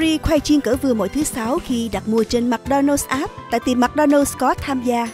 Free khoai chiên cỡ vừa mỗi thứ sáu khi đặt mua trên McDonald's app tại tiệm McDonald's có tham gia.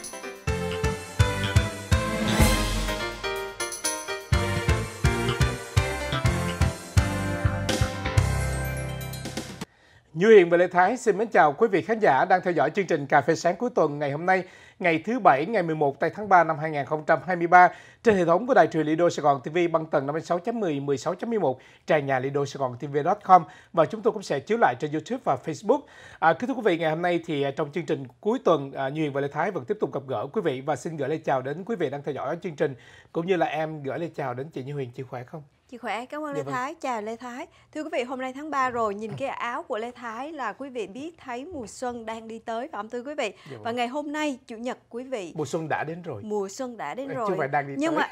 Như Hiền và Lê Thái xin mến chào quý vị khán giả đang theo dõi chương trình Cà phê sáng cuối tuần ngày hôm nay ngày thứ Bảy ngày 11 tây tháng 3 năm 2023 trên hệ thống của đài truyền Lido Sài Gòn TV bằng tầng 56.10, 16.11, trang nhà lido sài gòn tv.com và chúng tôi cũng sẽ chiếu lại trên YouTube và Facebook. À, kính thưa quý vị, ngày hôm nay thì à, trong chương trình cuối tuần à, Nhuyền và Lê Thái vẫn tiếp tục gặp gỡ quý vị và xin gửi lời chào đến quý vị đang theo dõi chương trình cũng như là em gửi lời chào đến chị Như Huyền chị khỏe không? Chị khỏe, cảm ơn dạ Lê dạ, Thái. Chào Lê Thái. Thưa quý vị, hôm nay tháng 3 dạ. rồi, nhìn cái áo của Lê Thái là quý vị biết thấy mùa xuân đang đi tới phải không thưa quý vị? Dạ, vâng. Và ngày hôm nay, Chủ nhật quý vị. Mùa xuân đã đến rồi. Mùa xuân đã đến rồi. chưa phải đang đi Nhưng tới.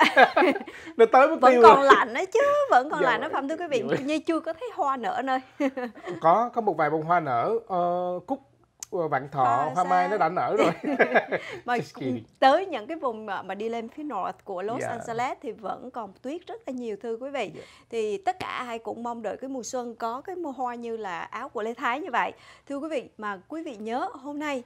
mà tới mất Vẫn còn lạnh đấy chứ, vẫn còn dạ, lạnh đó vâng. phải không thưa quý vị? Dạ, vâng. Như chưa có thấy hoa nở nơi. có có một vài bông hoa nở uh, cúc vạn thọ hoa mai nó đã nở rồi mà tới những cái vùng mà, mà đi lên phía north của Los yeah. Dạ. Angeles thì vẫn còn tuyết rất là nhiều thưa quý vị yeah. Dạ. thì tất cả ai cũng mong đợi cái mùa xuân có cái mùa hoa như là áo của Lê Thái như vậy thưa quý vị mà quý vị nhớ hôm nay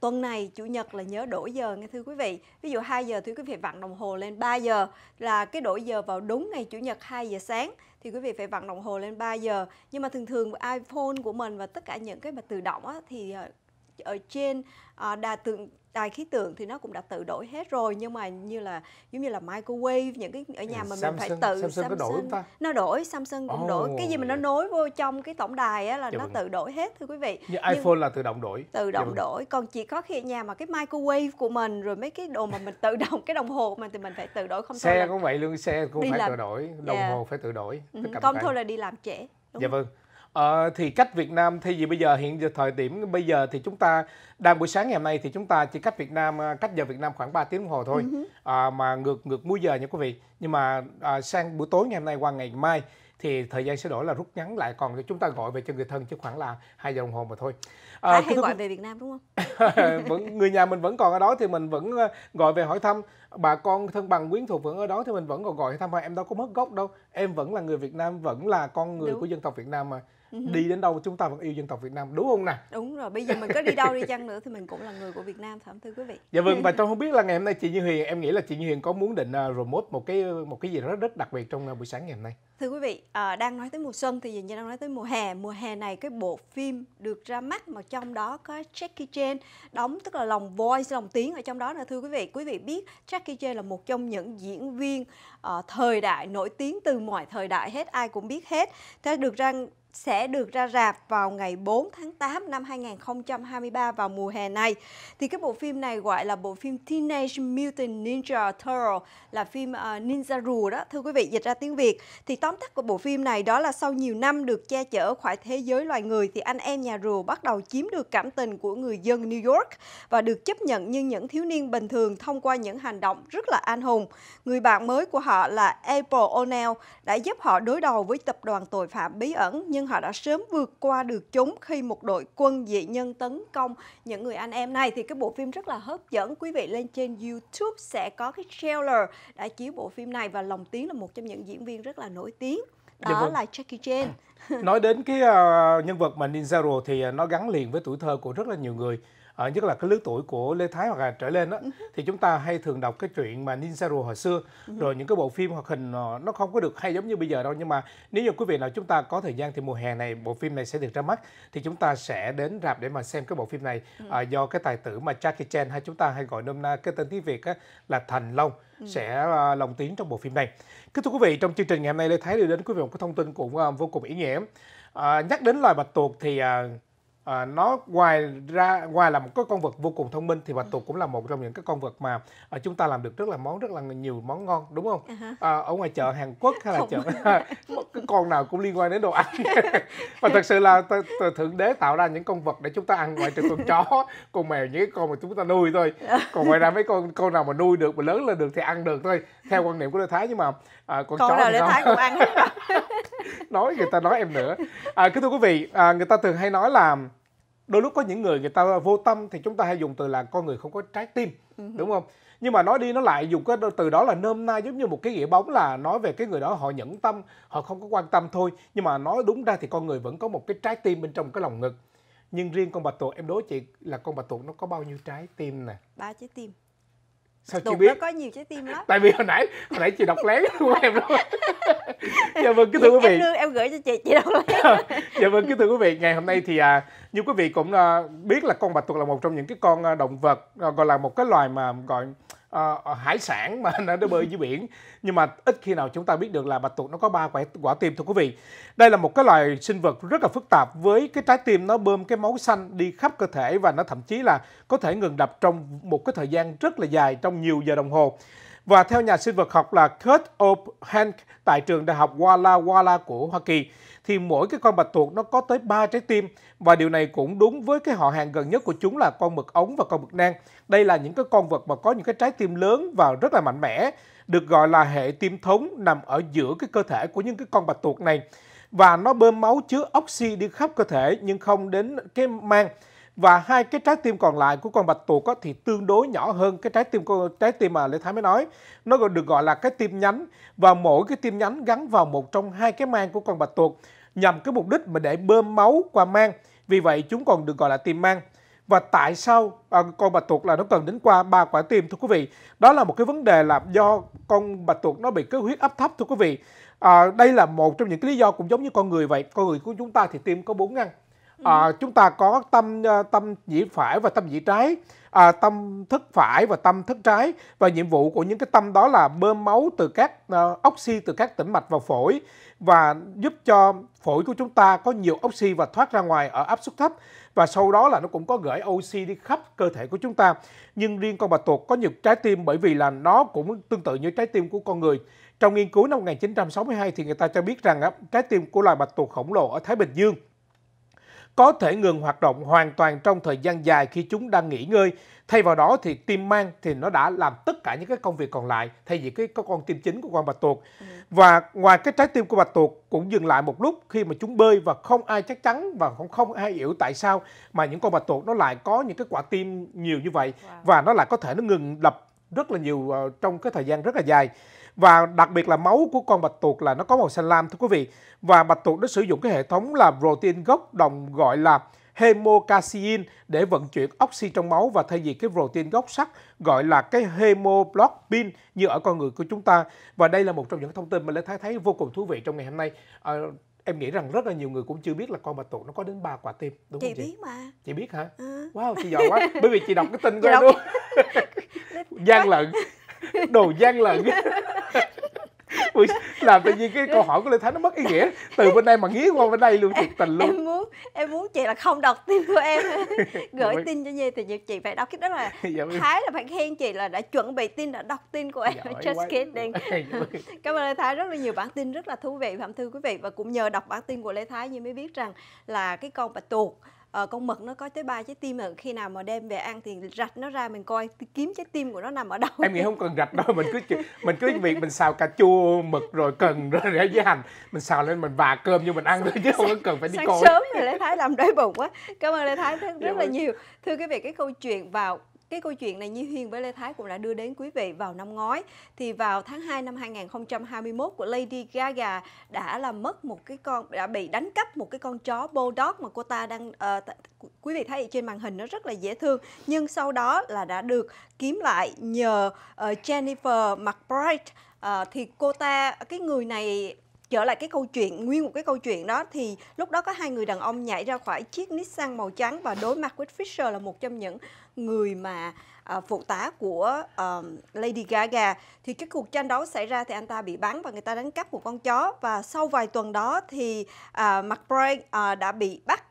tuần này chủ nhật là nhớ đổi giờ nghe thưa quý vị ví dụ 2 giờ thì quý vị vặn đồng hồ lên 3 giờ là cái đổi giờ vào đúng ngày chủ nhật 2 giờ sáng thì quý vị phải vặn đồng hồ lên 3 giờ nhưng mà thường thường iPhone của mình và tất cả những cái mà tự động á, thì ờ, ở trên ờ, đà tượng đài khí tượng thì nó cũng đã tự đổi hết rồi nhưng mà như là giống như là microwave những cái ở nhà ừ, mà Samsung, mình phải tự Samsung, Samsung đổi ta? nó đổi Samsung cũng oh. đổi cái gì mà nó nối vô trong cái tổng đài á là Điều dạ nó vâng tự đổi hết thưa quý vị như nhưng iPhone là tự động đổi tự dạ động Điều vâng. đổi còn chỉ có khi ở nhà mà cái microwave của mình rồi mấy cái đồ mà mình tự động cái đồng hồ của mình thì mình phải tự đổi không xe thôi là... cũng vậy luôn xe cũng phải làm... tự đổi đồng yeah. Dạ. hồ phải tự đổi ừ. không thôi là đi làm trễ Đúng dạ vâng Ờ, thì cách Việt Nam thay vì bây giờ hiện giờ thời điểm bây giờ thì chúng ta đang buổi sáng ngày hôm nay thì chúng ta chỉ cách Việt Nam ờ, cách giờ Việt Nam khoảng 3 tiếng đồng hồ thôi uh-huh. à, mà ngược ngược múi giờ nha quý vị nhưng mà à, sang buổi tối ngày hôm nay qua ngày mai thì thời gian sẽ đổi là rút ngắn lại còn chúng ta gọi về cho người thân chứ khoảng là hai giờ đồng hồ mà thôi à, hay gọi về Việt Nam đúng không vẫn người nhà mình vẫn còn ở đó thì mình vẫn gọi về hỏi thăm bà con thân bằng quyến thuộc vẫn ở đó thì mình vẫn còn gọi thăm mà em đâu có mất gốc đâu em vẫn là người Việt Nam vẫn là con người đúng. của dân tộc Việt Nam mà Ừ đi đến đâu chúng ta vẫn yêu dân tộc Việt Nam đúng không nè đúng rồi bây giờ mình có đi đâu đi chăng nữa thì mình cũng là người của Việt Nam thẩm thưa quý vị dạ vâng và tôi không biết là ngày hôm nay chị Như Huyền em nghĩ là chị Như Huyền có muốn định à, remote một cái một cái gì đó rất rất đặc biệt trong à, buổi sáng ngày hôm nay thưa quý vị à, đang nói tới mùa xuân thì dường như đang nói tới mùa hè mùa hè này cái bộ phim được ra mắt mà trong đó có Jackie Chan đóng tức là lòng voice lòng tiếng ở trong đó là thưa quý vị quý vị biết Jackie Chan là một trong những diễn viên uh, thời đại nổi tiếng từ mọi thời đại hết ai cũng biết hết thế được rằng sẽ được ra rạp vào ngày 4 tháng 8 năm 2023 vào mùa hè này. Thì cái bộ phim này gọi là bộ phim Teenage Mutant Ninja Turtle là phim uh, Ninja Rùa đó thưa quý vị dịch ra tiếng Việt. Thì tóm tắt của bộ phim này đó là sau nhiều năm được che chở khỏi thế giới loài người thì anh em nhà rùa bắt đầu chiếm được cảm tình của người dân New York và được chấp nhận như những thiếu niên bình thường thông qua những hành động rất là anh hùng. Người bạn mới của họ là April O'Neil đã giúp họ đối đầu với tập đoàn tội phạm bí ẩn nhưng họ đã sớm vượt qua được chúng khi một đội quân dị nhân tấn công những người anh em này thì cái bộ phim rất là hấp dẫn quý vị lên trên YouTube sẽ có cái trailer đã chiếu bộ phim này và Lòng Tiếng là một trong những diễn viên rất là nổi tiếng đó dạ vâng. là Jackie Chan. Nói đến cái uh, nhân vật mà Ninja Ninjaro thì uh, nó gắn liền với tuổi thơ của rất là nhiều người à, nhất là cái lứa tuổi của lê thái hoặc là trở lên đó, ừ thì chúng ta hay thường đọc cái chuyện mà ninja Rùa hồi xưa ừ rồi những cái bộ phim hoạt hình ờ, nó không có được hay giống như bây giờ đâu nhưng mà nếu như quý vị nào chúng ta có thời gian thì mùa hè này bộ phim này sẽ được ra mắt thì chúng ta sẽ đến rạp để mà xem cái bộ phim này à, do cái tài tử mà Jackie Chan hay chúng ta hay gọi nôm na cái tên tiếng Việt là Thành Long sẽ lồng tiếng trong bộ phim này. Kính thưa quý vị, trong chương trình ngày hôm nay Lê Thái đưa đến quý vị một cái thông tin cũng vô cùng ý nghĩa. À, nhắc đến loài bạch tuộc thì à, à, nó ngoài ra ngoài là một cái con vật vô cùng thông minh thì bạch ừ. tuộc cũng là một trong những cái con vật mà à, chúng ta làm được rất là món rất là nhiều món ngon đúng không à, ờ, ở ngoài chợ Hàn Quốc hay là chợ cái con nào cũng liên quan đến đồ ăn và thật sự là thượng đế tạo ra những con vật để chúng ta ăn ngoài trừ con chó con mèo những cái con mà chúng ta nuôi thôi còn ngoài ra mấy con con nào mà nuôi được mà lớn lên được thì ăn được thôi theo quan niệm của Lê Thái nhưng mà à, con, con chó nào Lê Thái cũng ăn nói người ta nói em nữa à, cứ thưa quý vị à, người ta thường hay nói là đôi lúc có những người người ta vô tâm thì chúng ta hay dùng từ là con người không có trái tim ừ đúng không nhưng mà nói đi nó lại dùng cái từ đó là nôm na giống như một cái nghĩa bóng là nói về cái người đó họ nhẫn tâm họ không có quan tâm thôi nhưng mà nói đúng ra thì con người vẫn có một cái trái tim bên trong cái lòng ngực nhưng riêng con bạch tuộc em đố chị là con bạch tuộc nó có bao nhiêu trái tim nè ba trái tim sao Đụng chị biết nó có nhiều trái tim lắm tại vì hồi nãy hồi nãy chị đọc lén của em luôn dạ vâng kính thưa quý vị em, đưa, em gửi cho chị chị đọc lén dạ vâng kính thưa quý vị ngày hôm nay thì à, như quý vị cũng à, biết là con bạch tuộc là một trong những cái con à, động vật à, gọi là một cái loài mà gọi uh, hải sản mà nó bơi dưới biển nhưng mà ít khi nào chúng ta biết được là bạch tuộc nó có ba quả quả tim thưa quý vị đây là một cái loài sinh vật rất là phức tạp với cái trái tim nó bơm cái máu xanh đi khắp cơ thể và nó thậm chí là có thể ngừng đập trong một cái thời gian rất là dài trong nhiều giờ đồng hồ và theo nhà sinh vật học là Kurt O. Hank tại trường đại học Walla Walla của Hoa Kỳ thì mỗi cái con bạch tuộc nó có tới 3 trái tim và điều này cũng đúng với cái họ hàng gần nhất của chúng là con mực ống và con mực nang. Đây là những cái con vật mà có những cái trái tim lớn và rất là mạnh mẽ, được gọi là hệ tim thống nằm ở giữa cái cơ thể của những cái con bạch tuộc này và nó bơm máu chứa oxy đi khắp cơ thể nhưng không đến cái mang và hai cái trái tim còn lại của con bạch tuộc có thì tương đối nhỏ hơn cái trái tim trái tim mà Lê Thái mới nói nó còn được gọi là cái tim nhánh và mỗi cái tim nhánh gắn vào một trong hai cái mang của con bạch tuộc nhằm cái mục đích mà để bơm máu qua mang vì vậy chúng còn được gọi là tim mang và tại sao à, con bạch tuộc là nó cần đến qua ba quả tim thưa quý vị đó là một cái vấn đề là do con bạch tuộc nó bị cái huyết áp thấp thưa quý vị à, đây là một trong những cái lý do cũng giống như con người vậy con người của chúng ta thì tim có bốn ngăn à, ừ. chúng ta có tâm à, tâm dĩ phải và tâm dĩ trái à, tâm thức phải và tâm thức trái và nhiệm vụ của những cái tâm đó là bơm máu từ các uh, oxy từ các tĩnh mạch vào phổi và giúp cho phổi của chúng ta có nhiều oxy và thoát ra ngoài ở áp suất thấp và sau đó là nó cũng có gửi oxy đi khắp cơ thể của chúng ta nhưng riêng con bạch tuộc có nhiều trái tim bởi vì là nó cũng tương tự như trái tim của con người trong nghiên cứu năm 1962 thì người ta cho biết rằng á, trái tim của loài bạch tuộc khổng lồ ở Thái Bình Dương có thể ngừng hoạt động hoàn toàn trong thời gian dài khi chúng đang nghỉ ngơi. Thay vào đó thì tim mang thì nó đã làm tất cả những cái công việc còn lại thay vì cái có con tim chính của con bạch tuộc. Ừ. Và ngoài cái trái tim của bạch tuộc cũng dừng lại một lúc khi mà chúng bơi và không ai chắc chắn và không không ai hiểu tại sao mà những con bạch tuộc nó lại có những cái quả tim nhiều như vậy và nó lại có thể nó ngừng đập rất là nhiều ờ, trong cái thời gian rất là dài và đặc biệt là máu của con bạch tuộc là nó có màu xanh lam thưa quý vị và bạch tuộc nó sử dụng cái hệ thống là protein gốc đồng gọi là hemocasein để vận chuyển oxy trong máu và thay vì cái protein gốc sắt gọi là cái hemoglobin như ở con người của chúng ta và đây là một trong những thông tin mà Lê Thái thấy vô cùng thú vị trong ngày hôm nay à, em nghĩ rằng rất là nhiều người cũng chưa biết là con bạch tuộc nó có đến ba quả tim đúng chị không chị biết mà chị biết hả ừ. wow chị giỏi quá bởi vì chị đọc cái tin của em luôn gian lận đồ gian lận làm tự nhiên cái câu hỏi của lê thái nó mất ý nghĩa từ bên đây mà nghĩ qua bên đây luôn thiệt tình luôn em muốn em muốn chị là không đọc tin của em gửi Đúng dạ vâng. tin cho nhi thì như chị phải đọc cái đó là dạ, vâng. thái là phải khen chị là đã chuẩn bị tin đã đọc tin của em Giỏi just quá. kidding dạ vâng. cảm ơn lê thái rất là nhiều bản tin rất là thú vị phạm thư quý vị và cũng nhờ đọc bản tin của lê thái như mới biết rằng là cái con bạch tuộc. Ờ, con mực nó có tới ba trái tim mà khi nào mà đem về ăn thì rạch nó ra mình coi kiếm trái tim của nó nằm ở đâu em nghĩ không cần rạch đâu mình cứ mình cứ việc mình xào cà chua mực rồi cần rồi để với hành mình xào lên mình và cơm cho mình ăn thôi chứ không cần phải đi coi sớm rồi lê thái làm đói bụng quá cảm ơn lê thái rất, dạ rất là vâng. nhiều thưa quý vị cái câu chuyện vào cái câu chuyện này Nhi Huyền với Lê Thái cũng đã đưa đến quý vị vào năm ngoái. Thì vào tháng 2 năm 2021 của Lady Gaga đã là mất một cái con đã bị đánh cắp một cái con chó bulldog mà cô ta đang uh, quý vị thấy trên màn hình nó rất là dễ thương nhưng sau đó là đã được kiếm lại nhờ uh, Jennifer McBride uh, thì cô ta cái người này trở lại cái câu chuyện nguyên một cái câu chuyện đó thì lúc đó có hai người đàn ông nhảy ra khỏi chiếc Nissan màu trắng và đối mặt với Fisher là một trong những người mà uh, phụ tá của uh, Lady Gaga thì cái cuộc tranh đấu xảy ra thì anh ta bị bắn và người ta đánh cắp một con chó và sau vài tuần đó thì uh, McBride uh, đã bị bắt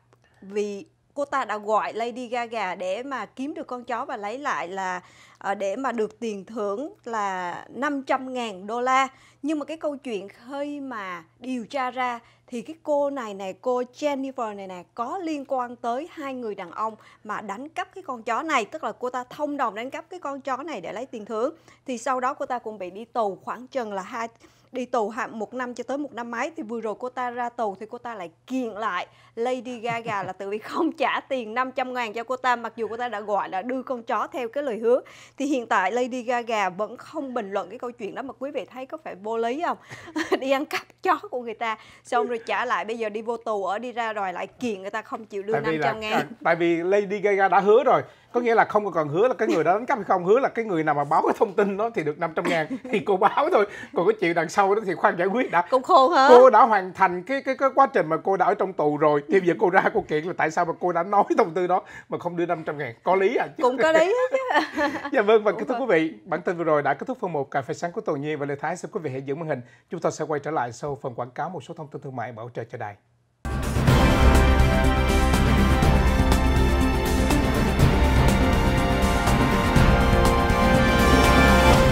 vì cô ta đã gọi Lady Gaga để mà kiếm được con chó và lấy lại là ờ, để mà được tiền thưởng là 500.000 đô la. Nhưng mà cái câu chuyện hơi mà điều tra ra thì cái cô này này, cô Jennifer này này có liên quan tới hai người đàn ông mà đánh cắp cái con chó này, tức là cô ta thông đồng đánh cắp cái con chó này để lấy tiền thưởng. Thì sau đó cô ta cũng bị đi tù khoảng chừng là hai đi tù hạn một năm cho tới một năm mấy thì vừa rồi cô ta ra tù thì cô ta lại kiện lại Lady Gaga là tự vì không trả tiền 500 ngàn cho cô ta mặc dù cô ta đã gọi là đưa con chó theo cái lời hứa thì hiện tại Lady Gaga vẫn không bình luận cái câu chuyện đó mà quý vị thấy có phải vô lý không đi ăn cắp chó của người ta xong rồi trả lại bây giờ đi vô tù ở đi ra rồi lại kiện người ta không chịu đưa tại 500 ngàn tại vì Lady Gaga đã hứa rồi có nghĩa là không còn hứa là cái người đó đánh cắp hay không hứa là cái người nào mà báo cái thông tin đó thì được 500 ngàn thì cô báo thôi còn cái chuyện đằng sau đó thì khoan giải quyết đã cô khô hả cô đã hoàn thành cái cái cái quá trình mà cô đã ở trong tù rồi thì giờ cô ra cô kiện là tại sao mà cô đã nói thông tư đó mà không đưa 500 ngàn có lý à chứ cũng có lý chứ dạ vâng và kính thưa quý vị bản tin vừa rồi đã kết thúc phần một cà phê sáng của tuần nhi và lê thái xin quý vị hãy giữ màn hình chúng ta sẽ quay trở lại sau phần quảng cáo một số thông tin thương mại bảo trợ cho đài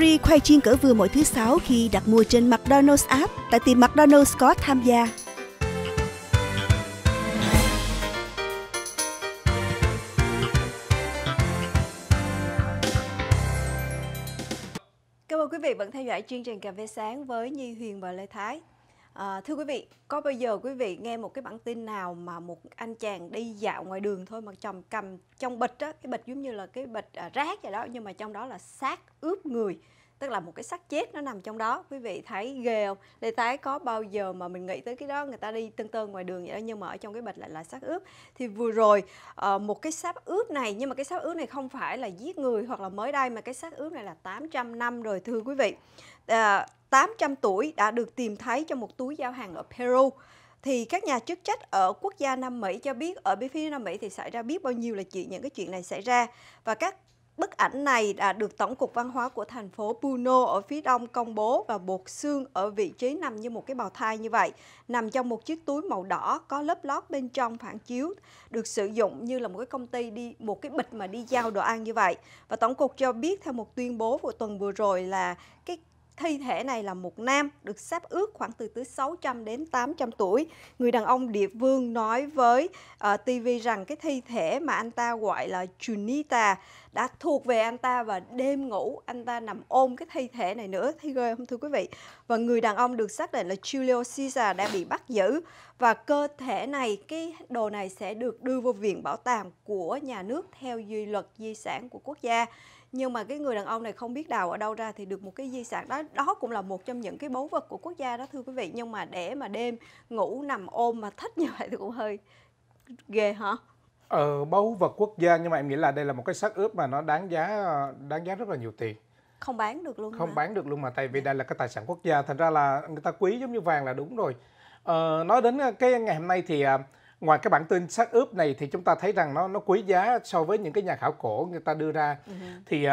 Free khoai chiên cỡ vừa mỗi thứ sáu khi đặt mua trên McDonald's app tại tiệm McDonald's có tham gia. Cảm ơn quý vị vẫn theo dõi chương trình Cà phê sáng với Nhi Huyền và Lê Thái. À, thưa quý vị, có bao giờ quý vị nghe một cái bản tin nào mà một anh chàng đi dạo ngoài đường thôi mà chồng cầm trong bịch á, cái bịch giống như là cái bịch à, rác vậy đó nhưng mà trong đó là xác ướp người tức là một cái xác chết nó nằm trong đó quý vị thấy ghê không lê tái có bao giờ mà mình nghĩ tới cái đó người ta đi tưng tơ ngoài đường vậy đó nhưng mà ở trong cái bịch lại là xác ướp thì vừa rồi ờ, một cái xác ướp này nhưng mà cái xác ướp này không phải là giết người hoặc là mới đây mà cái xác ướp này là 800 năm rồi thưa quý vị à, ờ, 800 tuổi đã được tìm thấy trong một túi giao hàng ở Peru thì các nhà chức trách ở quốc gia Nam Mỹ cho biết ở bên phía Nam Mỹ thì xảy ra biết bao nhiêu là chuyện những cái chuyện này xảy ra và các Bức ảnh này đã được Tổng cục Văn hóa của thành phố Puno ở phía đông công bố và bột xương ở vị trí nằm như một cái bào thai như vậy, nằm trong một chiếc túi màu đỏ có lớp lót bên trong phản chiếu, được sử dụng như là một cái công ty đi một cái bịch mà đi giao đồ ăn như vậy. Và Tổng cục cho biết theo một tuyên bố của tuần vừa rồi là cái Thi thể này là một nam được xếp ước khoảng từ từ 600 đến 800 tuổi. Người đàn ông địa vương nói với uh, ờ, TV rằng cái thi thể mà anh ta gọi là Junita đã thuộc về anh ta và đêm ngủ anh ta nằm ôm cái thi thể này nữa thi ghê không thưa quý vị và người đàn ông được xác định là Julio Caesar đã bị bắt giữ và cơ thể này cái đồ này sẽ được đưa vào viện bảo tàng của nhà nước theo duy luật di sản của quốc gia nhưng mà cái người đàn ông này không biết đào ở đâu ra thì được một cái di sản đó đó cũng là một trong những cái báu vật của quốc gia đó thưa quý vị nhưng mà để mà đêm ngủ nằm ôm mà thích như vậy thì cũng hơi ghê hả ờ báu vật quốc gia nhưng mà em nghĩ là đây là một cái xác ướp mà nó đáng giá đáng giá rất là nhiều tiền không bán được luôn không hả? bán được luôn mà tại vì dạ. đây là cái tài sản quốc gia thành ra là người ta quý giống như vàng là đúng rồi ờ, nói đến cái ngày hôm nay thì à, ngoài cái bản tin xác ướp này thì chúng ta thấy rằng nó nó quý giá so với những cái nhà khảo cổ người ta đưa ra uh thì uh,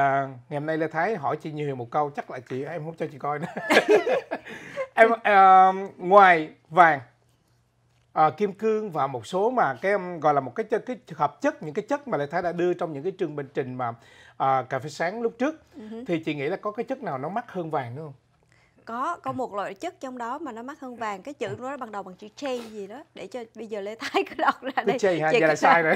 ngày hôm nay lê thái hỏi chị nhiều một câu chắc là chị em không cho chị coi nữa em uh, ngoài vàng à, kim cương và một số mà cái um, gọi là một cái cái hợp chất những cái chất mà Lê thái đã đưa trong những cái trường bình trình mà à, cà phê sáng lúc trước uh thì chị nghĩ là có cái chất nào nó mắc hơn vàng nữa không có có một loại chất trong đó mà nó mắc hơn vàng cái chữ nó ban đầu bằng chữ chay gì đó để cho bây giờ lê thái cứ đọc ra đây chay ha giờ là sai rồi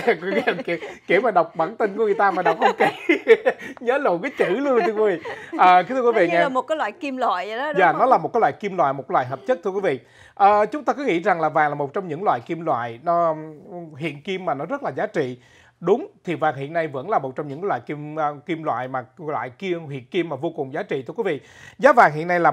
kiểu, kiểu mà đọc bản tin của người ta mà đọc không kỹ nhớ lộn cái chữ luôn thưa quý vị à, thưa quý vị nó như nha. là một cái loại kim loại vậy đó đúng dạ không? nó là một cái loại kim loại một loại hợp chất thưa quý vị à, chúng ta cứ nghĩ rằng là vàng là một trong những loại kim loại nó hiện kim mà nó rất là giá trị Đúng, thì vàng hiện nay vẫn là một trong những loại kim à, kim loại mà loại kim hiện kim mà vô cùng giá trị thưa quý vị. Giá vàng hiện nay là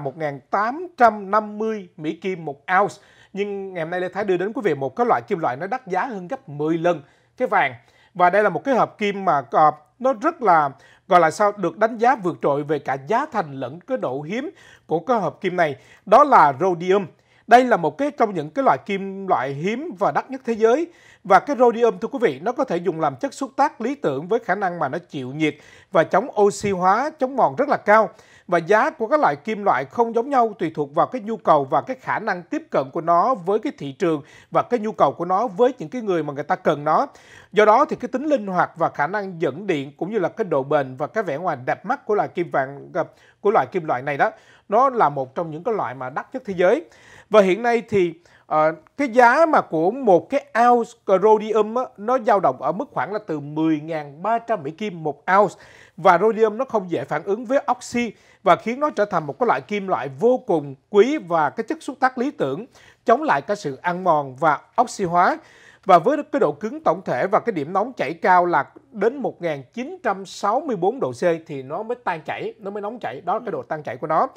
1.850 Mỹ kim một ounce. Nhưng ngày hôm nay Lê Thái đưa đến quý vị một cái loại kim loại nó đắt giá hơn gấp 10 lần cái vàng. Và đây là một cái hợp kim mà uh, nó rất là gọi là sao được đánh giá vượt trội về cả giá thành lẫn cái độ hiếm của cái hợp kim này. Đó là rhodium. Đây là một cái trong những cái loại kim loại hiếm và đắt nhất thế giới. Và cái rhodium thưa quý vị, nó có thể dùng làm chất xúc tác lý tưởng với khả năng mà nó chịu nhiệt và chống oxy hóa, chống mòn rất là cao. Và giá của các loại kim loại không giống nhau tùy thuộc vào cái nhu cầu và cái khả năng tiếp cận của nó với cái thị trường và cái nhu cầu của nó với những cái người mà người ta cần nó. Do đó thì cái tính linh hoạt và khả năng dẫn điện cũng như là cái độ bền và cái vẻ ngoài đẹp mắt của loại kim vàng ờ, của loại kim loại này đó, nó là một trong những cái loại mà đắt nhất thế giới. Và hiện nay thì uh, cái giá mà của một cái ounce rhodium á, nó dao động ở mức khoảng là từ 10.300 Mỹ Kim một ounce và rhodium nó không dễ phản ứng với oxy và khiến nó trở thành một cái loại kim loại vô cùng quý và cái chất xúc tác lý tưởng chống lại cái sự ăn mòn và oxy hóa và với cái độ cứng tổng thể và cái điểm nóng chảy cao là đến 1964 độ C thì nó mới tan chảy, nó mới nóng chảy, đó là cái độ tan chảy của nó.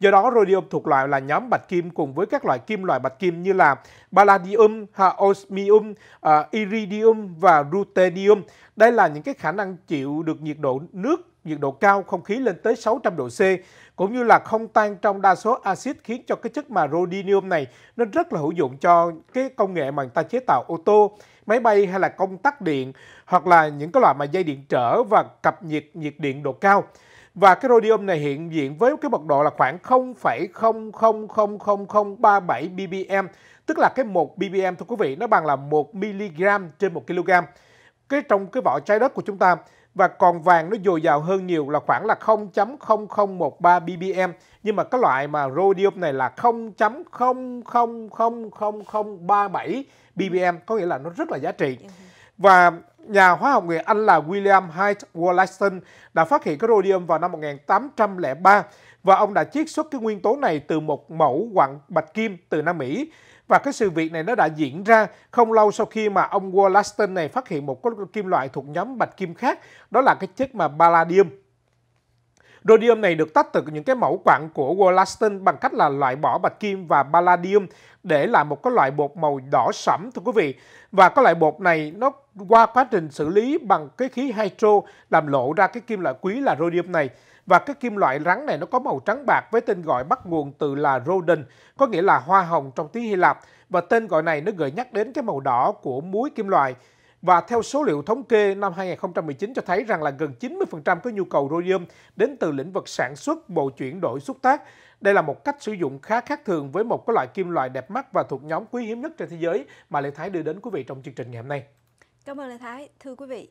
Do đó, rhodium thuộc loại là nhóm bạch kim cùng với các loại kim loại bạch kim như là palladium, osmium, uh, iridium và ruthenium. Đây là những cái khả năng chịu được nhiệt độ nước nhiệt độ cao không khí lên tới 600 độ C cũng như là không tan trong đa số axit khiến cho cái chất mà rhodium này nó rất là hữu dụng cho cái công nghệ mà người ta chế tạo ô tô, máy bay hay là công tắc điện hoặc là những cái loại mà dây điện trở và cặp nhiệt nhiệt điện độ cao. Và cái rhodium này hiện diện với cái mật độ là khoảng 0,000037 ppm, tức là cái 1 ppm thưa quý vị nó bằng là 1 mg trên 1 kg. Cái trong cái vỏ trái đất của chúng ta và còn vàng nó dồi dào hơn nhiều là khoảng là 0.0013 ppm nhưng mà cái loại mà rhodium này là 0.0000037 ppm có nghĩa là nó rất là giá trị. Dạ vâng. Và nhà hóa học người Anh là William Hyde Wollaston đã phát hiện cái rhodium vào năm 1803 và ông đã chiết xuất cái nguyên tố này từ một mẫu quặng bạch kim từ Nam Mỹ. Và cái sự việc này nó đã diễn ra không lâu sau khi mà ông Wollaston này phát hiện một cái kim loại thuộc nhóm bạch kim khác, đó là cái chất mà palladium. Rhodium này được tách từ những cái mẫu quặng của Wollaston bằng cách là loại bỏ bạch kim và palladium để làm một cái loại bột màu đỏ sẫm thưa quý vị. Và cái loại bột này nó qua quá trình xử lý bằng cái khí hydro làm lộ ra cái kim loại quý là rhodium này. Và cái kim loại rắn này nó có màu trắng bạc với tên gọi bắt nguồn từ là rhodin, có nghĩa là hoa hồng trong tiếng Hy Lạp. Và tên gọi này nó gợi nhắc đến cái màu đỏ của muối kim loại. Và theo số liệu thống kê năm 2019 cho thấy rằng là gần 90% cái nhu cầu rhodium đến từ lĩnh vực sản xuất, bộ chuyển đổi xúc tác. Đây là một cách sử dụng khá khác thường với một cái loại kim loại đẹp mắt và thuộc nhóm quý hiếm nhất trên thế giới mà Lê Thái đưa đến quý vị trong chương trình ngày hôm nay. Cảm ơn Lê Thái. Thưa quý vị,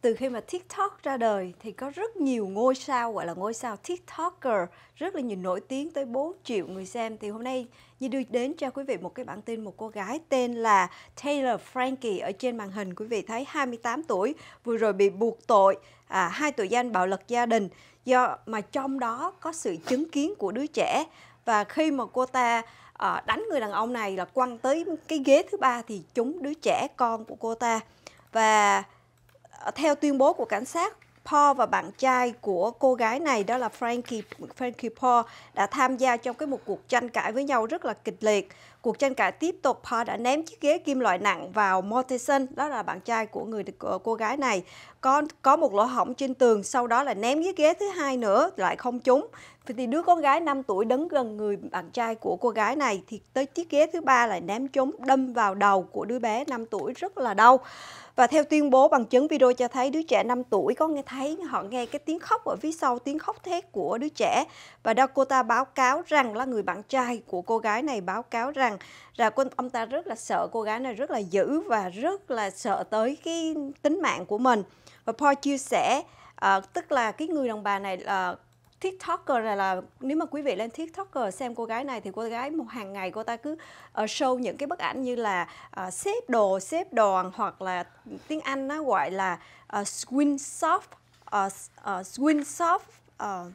từ khi mà TikTok ra đời thì có rất nhiều ngôi sao gọi là ngôi sao TikToker rất là nhiều nổi tiếng tới 4 triệu người xem thì hôm nay như đưa đến cho quý vị một cái bản tin một cô gái tên là Taylor Frankie ở trên màn hình quý vị thấy 28 tuổi vừa rồi bị buộc tội à, hai tội danh bạo lực gia đình do mà trong đó có sự chứng kiến của đứa trẻ và khi mà cô ta Ờ, đánh người đàn ông này là quăng tới cái ghế thứ ba thì chúng đứa trẻ con của cô ta và ờ, theo tuyên bố của cảnh sát Paul và bạn trai của cô gái này đó là Frankie Frankie Paul đã tham gia trong cái một cuộc tranh cãi với nhau rất là kịch liệt. Cuộc tranh cãi tiếp tục Paul đã ném chiếc ghế kim loại nặng vào Mortensen, đó là bạn trai của người của cô gái này. Có có một lỗ hổng trên tường, sau đó là ném chiếc ghế thứ hai nữa lại không trúng thì đứa con gái 5 tuổi đấn gần người bạn trai của cô gái này thì tới chiếc ghế thứ ba lại ném trúng đâm vào đầu của đứa bé 5 tuổi rất là đau. Và theo tuyên bố bằng chứng video cho thấy đứa trẻ 5 tuổi có nghe thấy họ nghe cái tiếng khóc ở phía sau tiếng khóc thét của đứa trẻ và Dakota báo cáo rằng là người bạn trai của cô gái này báo cáo rằng là ông ta rất là sợ cô gái này rất là dữ và rất là sợ tới cái tính mạng của mình. Và Paul chia sẻ À, tức là cái người đàn bà này là ờ, TikToker này là nếu mà quý vị lên TikToker xem cô gái này thì cô gái một hàng ngày cô ta cứ ờ, show những cái bức ảnh như là uh, xếp đồ, xếp đoàn hoặc là tiếng Anh nó gọi là uh, ờ, swing shop, uh, uh, swing shop uh,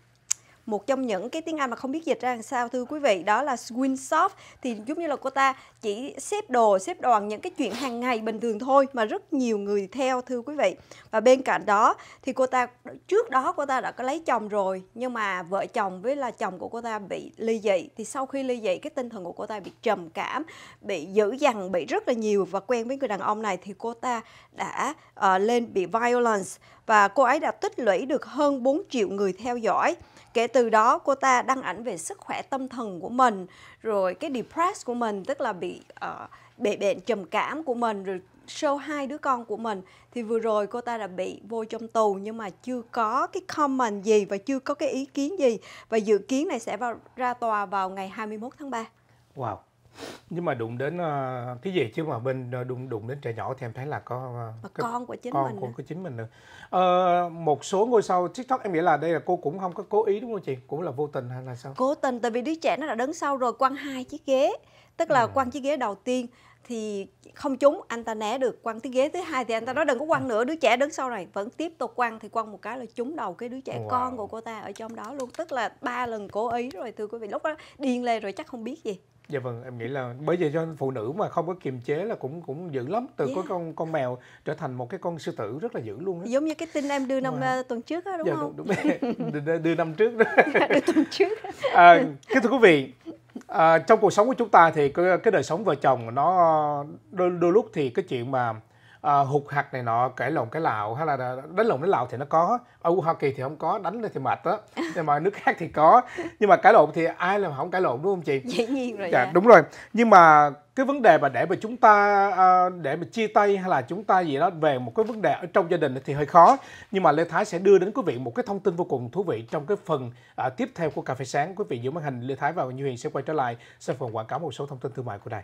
một trong những cái tiếng Anh mà không biết dịch ra làm sao thưa quý vị đó là Swin thì giống như là cô ta chỉ xếp đồ xếp đoàn những cái chuyện hàng ngày bình thường thôi mà rất nhiều người theo thưa quý vị và bên cạnh đó thì cô ta trước đó cô ta đã có lấy chồng rồi nhưng mà vợ chồng với là chồng của cô ta bị ly dị thì sau khi ly dị cái tinh thần của cô ta bị trầm cảm bị dữ dằn bị rất là nhiều và quen với người đàn ông này thì cô ta đã uh, lên bị violence và cô ấy đã tích lũy được hơn 4 triệu người theo dõi. Kể từ đó cô ta đăng ảnh về sức khỏe tâm thần của mình, rồi cái depressed của mình tức là bị uh, ờ, bị bệnh trầm cảm của mình rồi show hai đứa con của mình thì vừa rồi cô ta đã bị vô trong tù nhưng mà chưa có cái comment gì và chưa có cái ý kiến gì và dự kiến này sẽ vào ra tòa vào ngày 21 tháng 3. Wow, nhưng mà đụng đến uh, cái gì chứ mà bên ờ, đụng đụng đến trẻ nhỏ thì em thấy là có uh, cái, con của chính con mình của, của chính mình nữa uh, một số ngôi sao tiktok em nghĩ là đây là cô cũng không có cố ý đúng không chị cũng là vô tình hay là sao cố tình tại vì đứa trẻ nó đã đứng sau rồi quăng hai chiếc ghế tức là ừ. quăng chiếc ghế đầu tiên thì không trúng anh ta né được quăng cái ghế thứ hai thì anh ta nói đừng có quăng nữa đứa trẻ đứng sau này vẫn tiếp tục quăng thì quăng một cái là trúng đầu cái đứa trẻ wow. con của cô ta ở trong đó luôn tức là ba lần cố ý rồi thưa quý vị lúc đó điên lên rồi chắc không biết gì dạ vâng em nghĩ là bởi vì cho phụ nữ mà không có kiềm chế là cũng cũng dữ lắm từ yeah. Dạ. có con con mèo trở thành một cái con sư tử rất là dữ luôn đó. giống như cái tin em đưa năm à. tuần trước đó, đúng dạ, không đúng, đúng. đưa, đưa năm trước đó dạ, đưa tuần trước à, kính thưa quý vị à, trong cuộc sống của chúng ta thì cái, cái đời sống vợ chồng nó đôi, đôi lúc thì cái chuyện mà à, hụt hạt này nọ cãi lộn cái lạo hay là đánh lộn đánh lạo thì nó có ở hoa kỳ thì không có đánh thì mệt đó nhưng mà nước khác thì có nhưng mà cãi lộn thì ai làm không cãi lộn đúng không chị dĩ nhiên rồi dạ, dạ. đúng rồi nhưng mà cái vấn đề mà để mà chúng ta à, để mà chia tay hay là chúng ta gì đó về một cái vấn đề ở trong gia đình thì hơi khó nhưng mà lê thái sẽ đưa đến quý vị một cái thông tin vô cùng thú vị trong cái phần à, tiếp theo của cà phê sáng quý vị giữ màn hình lê thái và như huyền sẽ quay trở lại sau phần quảng cáo một số thông tin thương mại của đài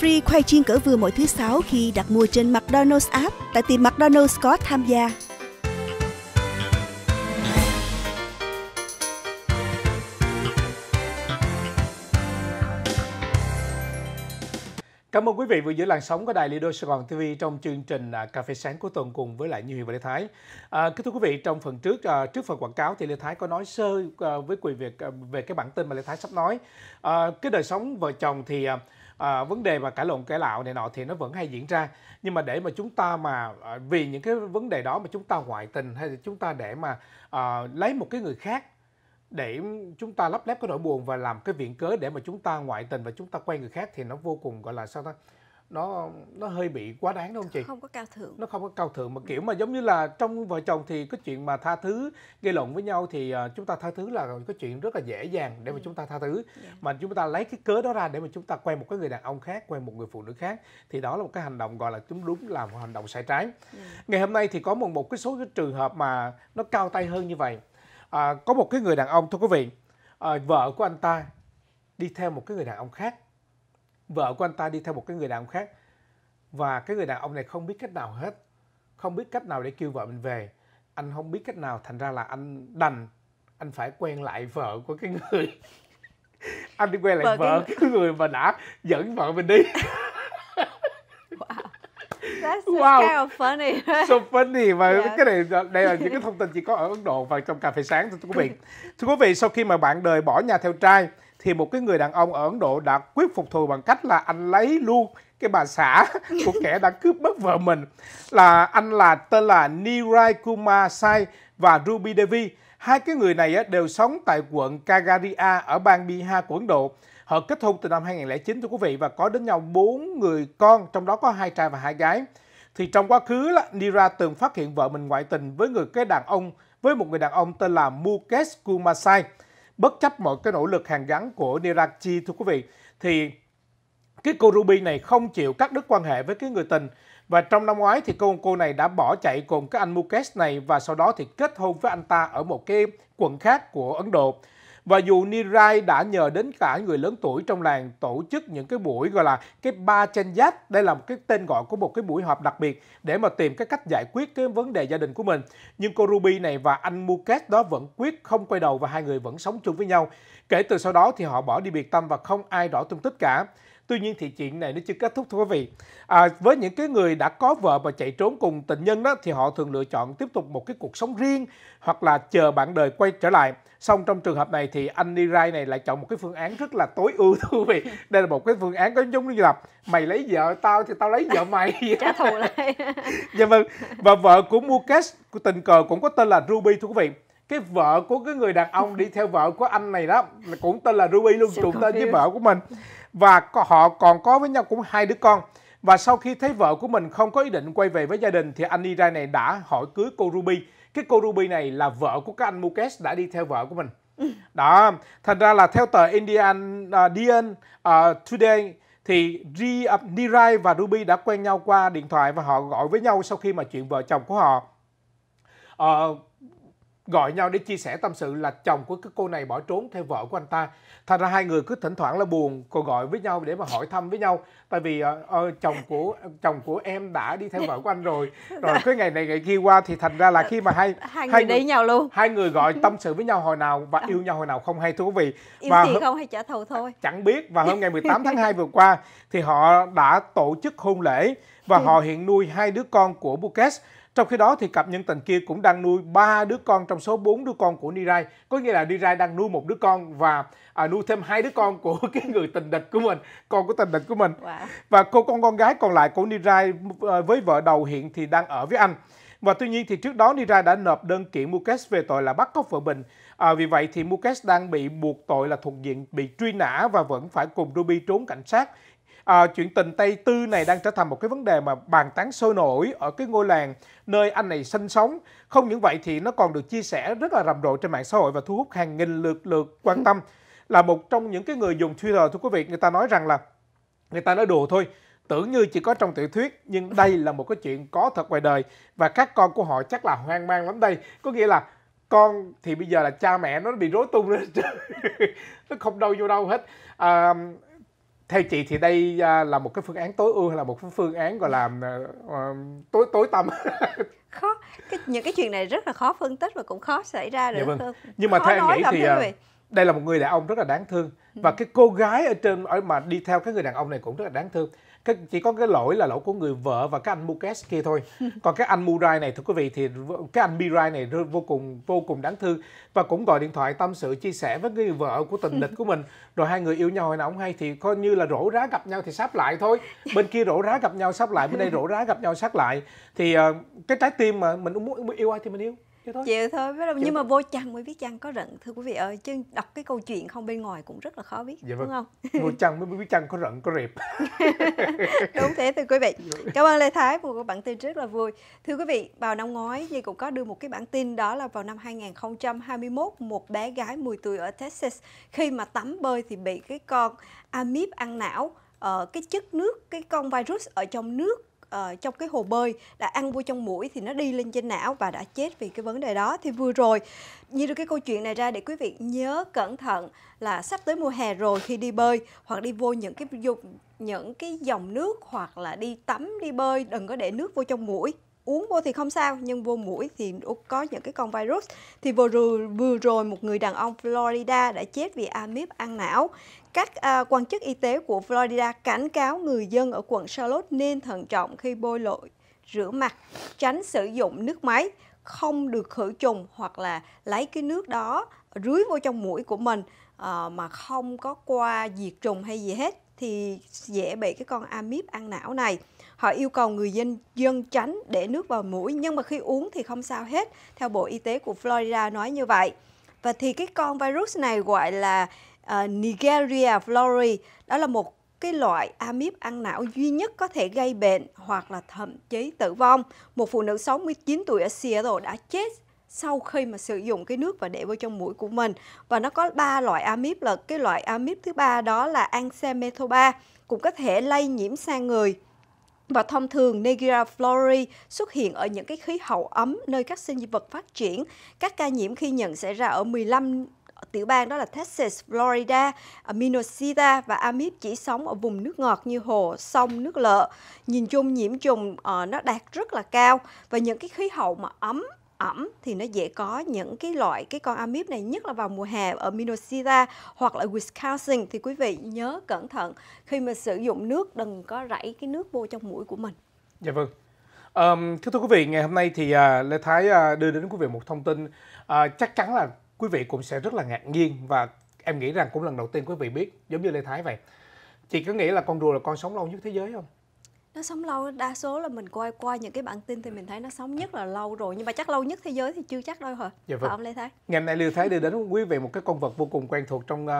Free khoai chiên cỡ vừa mỗi thứ sáu khi đặt mua trên McDonald's app tại tiệm McDonald's có tham gia. Cảm ơn quý vị vừa giữ làn sóng của Đài Lido Sài Gòn TV trong chương trình à, Cà phê sáng của tuần cùng với lại Như Huyền và Lê Thái. À, kính thưa quý vị, trong phần trước à, trước phần quảng cáo thì Lê Thái có nói sơ à, với quý vị à, về cái bản tin mà Lê Thái sắp nói. À, cái đời sống vợ chồng thì à, à, vấn đề mà cãi lộn cãi lạo này nọ thì nó vẫn hay diễn ra nhưng mà để mà chúng ta mà à, vì những cái vấn đề đó mà chúng ta ngoại tình hay là chúng ta để mà à, lấy một cái người khác để chúng ta lấp lép cái nỗi buồn và làm cái viện cớ để mà chúng ta ngoại tình và chúng ta quen người khác thì nó vô cùng gọi là sao ta nó nó hơi bị quá đáng đúng không chị không có cao thượng nó không có cao thượng mà kiểu mà giống như là trong vợ chồng thì cái chuyện mà tha thứ gây lộn với nhau thì ờ, chúng ta tha thứ là cái chuyện rất là dễ dàng để mà ừ. chúng ta tha thứ yeah. Dạ. mà chúng ta lấy cái cớ đó ra để mà chúng ta quen một cái người đàn ông khác quen một người phụ nữ khác thì đó là một cái hành động gọi là chúng đúng là một hành động sai trái yeah. Dạ. ngày hôm nay thì có một một cái số cái trường hợp mà nó cao tay hơn như vậy à, có một cái người đàn ông thưa quý vị à, vợ của anh ta đi theo một cái người đàn ông khác vợ của anh ta đi theo một cái người đàn ông khác và cái người đàn ông này không biết cách nào hết không biết cách nào để kêu vợ mình về anh không biết cách nào thành ra là anh đành anh phải quen lại vợ của cái người anh đi quen lại vợ, vợ cái... cái người mà đã dẫn vợ mình đi wow. That's wow. kind of funny. Right? So funny và yeah. cái này đây là những cái thông tin chỉ có ở Ấn Độ và trong cà phê sáng thôi thưa quý vị. Thưa quý vị, sau khi mà bạn đời bỏ nhà theo trai thì một cái người đàn ông ở Ấn Độ đã quyết phục thù bằng cách là anh lấy luôn cái bà xã của kẻ đã cướp mất vợ mình là anh là tên là Nirai Kumar Sai và Ruby Devi. Hai cái người này đều sống tại quận Kagaria ở bang Bihar của Ấn Độ. Họ kết hôn từ năm 2009 thưa quý vị và có đến nhau bốn người con, trong đó có hai trai và hai gái. Thì trong quá khứ, là Nira từng phát hiện vợ mình ngoại tình với người cái đàn ông với một người đàn ông tên là Mukesh Kumasai bất chấp mọi cái nỗ lực hàng gắn của Nirachi thưa quý vị thì cái cô Ruby này không chịu cắt đứt quan hệ với cái người tình và trong năm ngoái thì cô cô này đã bỏ chạy cùng cái anh Mukesh này và sau đó thì kết hôn với anh ta ở một cái quận khác của Ấn Độ. Và dù Nirai đã nhờ đến cả người lớn tuổi trong làng tổ chức những cái buổi gọi là cái ba chân giáp, đây là một cái tên gọi của một cái buổi họp đặc biệt để mà tìm cái cách giải quyết cái vấn đề gia đình của mình. Nhưng cô Ruby này và anh Muket đó vẫn quyết không quay đầu và hai người vẫn sống chung với nhau. Kể từ sau đó thì họ bỏ đi biệt tâm và không ai rõ tung tích cả. Tuy nhiên thì chuyện này nó chưa kết thúc thưa quý vị. À, với những cái người đã có vợ và chạy trốn cùng tình nhân đó thì họ thường lựa chọn tiếp tục một cái cuộc sống riêng hoặc là chờ bạn đời quay trở lại. Xong trong trường hợp này thì anh Nirai này lại chọn một cái phương án rất là tối ưu thưa quý vị. Đây là một cái phương án có giống như là mày lấy vợ tao thì tao lấy vợ mày. Trả thù lại. dạ vâng. Và vợ của Mukesh tình cờ cũng có tên là Ruby thưa quý vị cái vợ của cái người đàn ông đi theo vợ của anh này đó cũng tên là Ruby luôn trùng tên với vợ của mình và họ còn có với nhau cũng hai đứa con. Và sau khi thấy vợ của mình không có ý định quay về với gia đình thì anh Ira này đã hỏi cưới cô Ruby. Cái cô Ruby này là vợ của các anh mukesh đã đi theo vợ của mình. Đó, thành ra là theo tờ Indian uh, à, Dian uh, à, Today thì Ri, uh, Nirai và Ruby đã quen nhau qua điện thoại và họ gọi với nhau sau khi mà chuyện vợ chồng của họ uh, gọi nhau để chia sẻ tâm sự là chồng của cái cô này bỏ trốn theo vợ của anh ta thành ra hai người cứ thỉnh thoảng là buồn cô gọi với nhau để mà hỏi thăm với nhau tại vì uh, chồng của chồng của em đã đi theo vợ của anh rồi rồi cái ngày này ngày kia qua thì thành ra là khi mà hai hai người, hai người đi nhau luôn hai người gọi tâm sự với nhau hồi nào và ừ. yêu nhau hồi nào không hay thú vị yêu và gì không hay trả thù thôi chẳng biết và hôm ngày 18 tháng 2 vừa qua thì họ đã tổ chức hôn lễ và ừ. họ hiện nuôi hai đứa con của Bukes trong khi đó thì cặp nhân tình kia cũng đang nuôi ba đứa con trong số 4 đứa con của Nirai, có nghĩa là Nirai đang nuôi một đứa con và à, nuôi thêm hai đứa con của cái người tình địch của mình, con của tình địch của mình. Wow. Và cô con con gái còn lại của Nirai ờ, với vợ đầu hiện thì đang ở với anh. Và tuy nhiên thì trước đó Nira đã nộp đơn kiện Mukesh về tội là bắt cóc vợ mình. À, vì vậy thì Mukesh đang bị buộc tội là thuộc diện bị truy nã và vẫn phải cùng Ruby trốn cảnh sát à, chuyện tình Tây Tư này đang trở thành một cái vấn đề mà bàn tán sôi nổi ở cái ngôi làng nơi anh này sinh sống. Không những vậy thì nó còn được chia sẻ rất là rầm rộ trên mạng xã hội và thu hút hàng nghìn lượt lượt quan tâm. Là một trong những cái người dùng Twitter thưa quý vị, người ta nói rằng là người ta nói đùa thôi, tưởng như chỉ có trong tiểu thuyết nhưng đây là một cái chuyện có thật ngoài đời và các con của họ chắc là hoang mang lắm đây. Có nghĩa là con thì bây giờ là cha mẹ nó bị rối tung lên nó không đâu vô đâu hết à, theo chị thì đây à, là một cái phương án tối ưu hay là một cái phương án gọi là uh, tối tối tâm khó cái, những cái chuyện này rất là khó phân tích và cũng khó xảy ra được dạ vâng. nhưng mà khó theo em nghĩ thì đây là một người đàn ông rất là đáng thương và ừ. cái cô gái ở trên ở mà đi theo cái người đàn ông này cũng rất là đáng thương cái, chỉ có cái lỗi là lỗi của người vợ và cái anh Mukes kia thôi còn cái anh Murai này thưa quý vị thì cái anh Mirai này vô cùng vô cùng đáng thương và cũng gọi điện thoại tâm sự chia sẻ với người vợ của tình địch của mình rồi hai người yêu nhau hồi nào ông hay thì coi như là rổ rá gặp nhau thì sắp lại thôi bên kia rổ rá gặp nhau sắp lại bên đây rổ rá gặp nhau sắp lại thì uh, cái trái tim mà mình muốn yêu ai thì mình yêu chịu thôi chịu thôi biết đâu chịu. nhưng mà vô chăng mới biết chăng có rận thưa quý vị ơi chứ đọc cái câu chuyện không bên ngoài cũng rất là khó biết dạ vâng. đúng không vô chăng mới biết chăng có rận có rệp đúng thế thưa quý vị dạ vâng. cảm ơn lê thái một bản tin rất là vui thưa quý vị vào năm ngoái Nhi cũng có đưa một cái bản tin đó là vào năm 2021 một bé gái 10 tuổi ở Texas khi mà tắm bơi thì bị cái con amip ăn não ở ờ, cái chất nước cái con virus ở trong nước uh, trong cái hồ bơi đã ăn vô trong mũi thì nó đi lên trên não và đã chết vì cái vấn đề đó thì vừa rồi như được cái câu chuyện này ra để quý vị nhớ cẩn thận là sắp tới mùa hè rồi khi đi bơi hoặc đi vô những cái dụng những cái dòng nước hoặc là đi tắm đi bơi đừng có để nước vô trong mũi uống vô thì không sao nhưng vô mũi thì có những cái con virus thì vừa rồi, vừa rồi một người đàn ông Florida đã chết vì amip ăn não các à, quan chức y tế của Florida cảnh cáo người dân ở quận Charlotte nên thận trọng khi bôi lội rửa mặt tránh sử dụng nước máy không được khử trùng hoặc là lấy cái nước đó rưới vô trong mũi của mình à, mà không có qua diệt trùng hay gì hết thì dễ bị cái con amip ăn não này họ yêu cầu người dân dân tránh để nước vào mũi nhưng mà khi uống thì không sao hết theo bộ y tế của Florida nói như vậy và thì cái con virus này gọi là uh, Nigeria flori đó là một cái loại amip ăn não duy nhất có thể gây bệnh hoặc là thậm chí tử vong. Một phụ nữ 69 tuổi ở Seattle đã chết sau khi mà sử dụng cái nước và để vào trong mũi của mình và nó có ba loại amip là cái loại amip thứ ba đó là anxamethoba cũng có thể lây nhiễm sang người và thông thường Negira flori xuất hiện ở những cái khí hậu ấm nơi các sinh vật phát triển. Các ca nhiễm khi nhận xảy ra ở 15 tiểu bang đó là Texas, Florida, Minnesota và Amip chỉ sống ở vùng nước ngọt như hồ, sông, nước lợ. Nhìn chung nhiễm trùng uh, nó đạt rất là cao và những cái khí hậu mà ấm ẩm thì nó dễ có những cái loại cái con amip này nhất là vào mùa hè ở Minnesota hoặc là Wisconsin thì quý vị nhớ cẩn thận khi mà sử dụng nước đừng có rảy cái nước vô trong mũi của mình. Dạ vâng. Um, thưa, thưa quý vị, ngày hôm nay thì uh, Lê Thái uh, đưa đến quý vị một thông tin uh, chắc chắn là quý vị cũng sẽ rất là ngạc nhiên và em nghĩ rằng cũng lần đầu tiên quý vị biết giống như Lê Thái vậy. Chị có nghĩ là con rùa là con sống lâu nhất thế giới không? nó sống lâu đa số là mình coi qua những cái bản tin thì mình thấy nó sống nhất là lâu rồi nhưng mà chắc lâu nhất thế giới thì chưa chắc đâu hả dạ vâng. ông lê thái ngày nay lưu thái đưa đến quý vị một cái con vật vô cùng quen thuộc trong uh,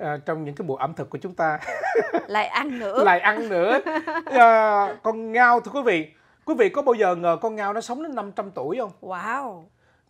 uh, trong những cái bộ ẩm thực của chúng ta lại ăn nữa lại ăn nữa uh, con ngao thưa quý vị quý vị có bao giờ ngờ con ngao nó sống đến 500 tuổi không wow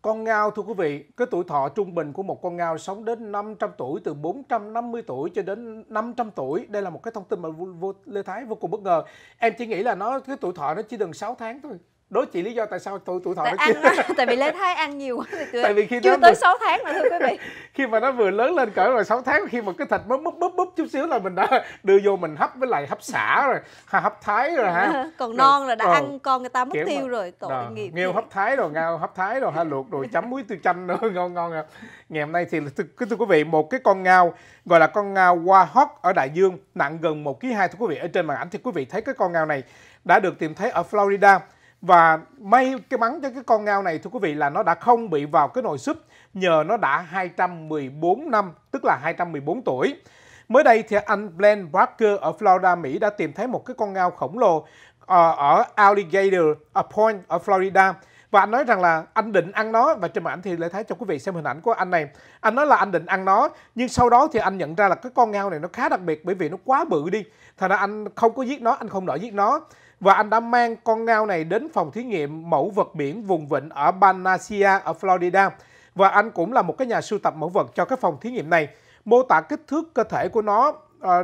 con ngao thưa quý vị, cái tuổi thọ trung bình của một con ngao sống đến 500 tuổi, từ 450 tuổi cho đến 500 tuổi. Đây là một cái thông tin mà vô, Lê Thái vô cùng bất ngờ. Em chỉ nghĩ là nó cái tuổi thọ nó chỉ gần 6 tháng thôi đố chị lý do tại sao tôi tuổi thọ tại anh đó, tại vì lê thái ăn nhiều quá thì tôi tại vì khi chưa tới 6 tháng mà thưa quý vị khi mà nó vừa lớn lên cỡ rồi 6 tháng khi mà cái thịt mới búp búp búp chút xíu là mình đã đưa vô mình hấp với lại hấp xả rồi ha, hấp thái rồi ha còn rồi, non là đã rồi, ăn con người ta mất tiêu mà, rồi tội đó, nghiệp nghêu hấp thái rồi ngao hấp thái rồi ha luộc rồi chấm muối tiêu chanh nữa ngon ngon à. ngày hôm nay thì thưa, thưa quý vị một cái con ngao gọi là con ngao hoa hót ở đại dương nặng gần một ký hai thưa quý vị ở trên màn ảnh thì quý vị thấy cái con ngao này đã được tìm thấy ở Florida và may cái mắn cho cái con ngao này thưa quý vị là nó đã không bị vào cái nồi súp nhờ nó đã 214 năm, tức là 214 tuổi. Mới đây thì anh Blaine Barker ở Florida, Mỹ đã tìm thấy một cái con ngao khổng lồ ờ, ở Alligator Point ở Florida và anh nói rằng là anh định ăn nó và trên màn ảnh thì lại thấy cho quý vị xem hình ảnh của anh này anh nói là anh định ăn nó nhưng sau đó thì anh nhận ra là cái con ngao này nó khá đặc biệt bởi vì nó quá bự đi thành ra anh không có giết nó anh không nỡ giết nó và anh đã mang con ngao này đến phòng thí nghiệm mẫu vật biển vùng vịnh ở Banasia ở Florida. Và anh cũng là một cái nhà sưu tập mẫu vật cho cái phòng thí nghiệm này. Mô tả kích thước cơ thể của nó à,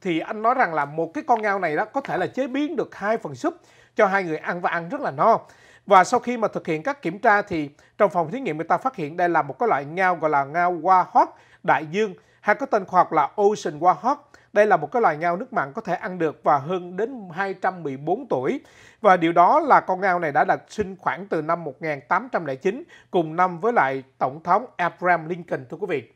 thì anh nói rằng là một cái con ngao này đó có thể là chế biến được hai phần súp cho hai người ăn và ăn rất là no. Và sau khi mà thực hiện các kiểm tra thì trong phòng thí nghiệm người ta phát hiện đây là một cái loại ngao gọi là ngao hoa hót đại dương hay có tên khoa học là Ocean Wahawk đây là một cái loài ngao nước mặn có thể ăn được và hơn đến 214 tuổi. Và điều đó là con ngao này đã đặt sinh khoảng từ năm 1809 cùng năm với lại Tổng thống Abraham Lincoln thưa quý vị.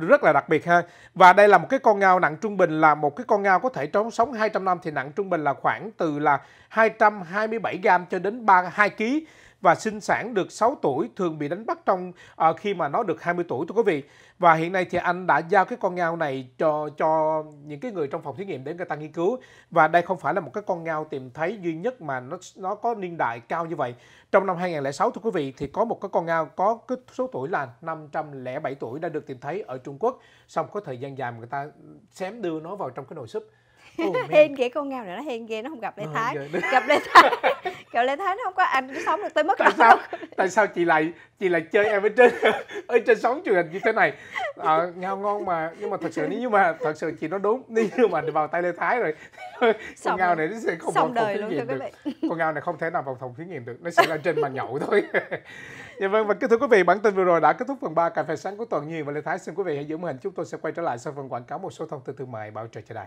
rất là đặc biệt ha. Và đây là một cái con ngao nặng trung bình là một cái con ngao có thể trốn sống 200 năm thì nặng trung bình là khoảng từ là 227 gram cho đến 32 kg và sinh sản được 6 tuổi thường bị đánh bắt trong à, khi mà nó được 20 tuổi thưa quý vị. Và hiện nay thì anh đã giao cái con ngao này cho cho những cái người trong phòng thí nghiệm để người ta nghiên cứu và đây không phải là một cái con ngao tìm thấy duy nhất mà nó nó có niên đại cao như vậy. Trong năm 2006 thưa quý vị thì có một cái con ngao có cái số tuổi là 507 tuổi đã được tìm thấy ở Trung Quốc. Xong có thời gian dài mà người ta xém đưa nó vào trong cái nồi súp oh, hên ghê con ngao này nó hên ghê nó không gặp lê ờ, thái gặp lê thái gặp lê thái nó không có anh sống được tới mức tại sao tại sao chị lại chị lại chơi em ở trên ở trên sóng truyền hình như thế này à, ngao ngon mà nhưng mà thật sự nếu như mà thật sự chị nó đúng nếu như mà vào tay lê thái rồi con xong ngao này nó sẽ không vào phòng thí nghiệm được con ngao này không thể nào vào phòng thí nghiệm được nó sẽ là trên bàn nhậu thôi dạ vâng và kính thưa quý vị bản tin vừa rồi đã kết thúc phần 3 cà phê sáng của tuần nhiên và lê thái xin quý vị hãy giữ màn hình chúng tôi sẽ quay trở lại sau phần quảng cáo một số thông tin thương mại bảo trợ cho đài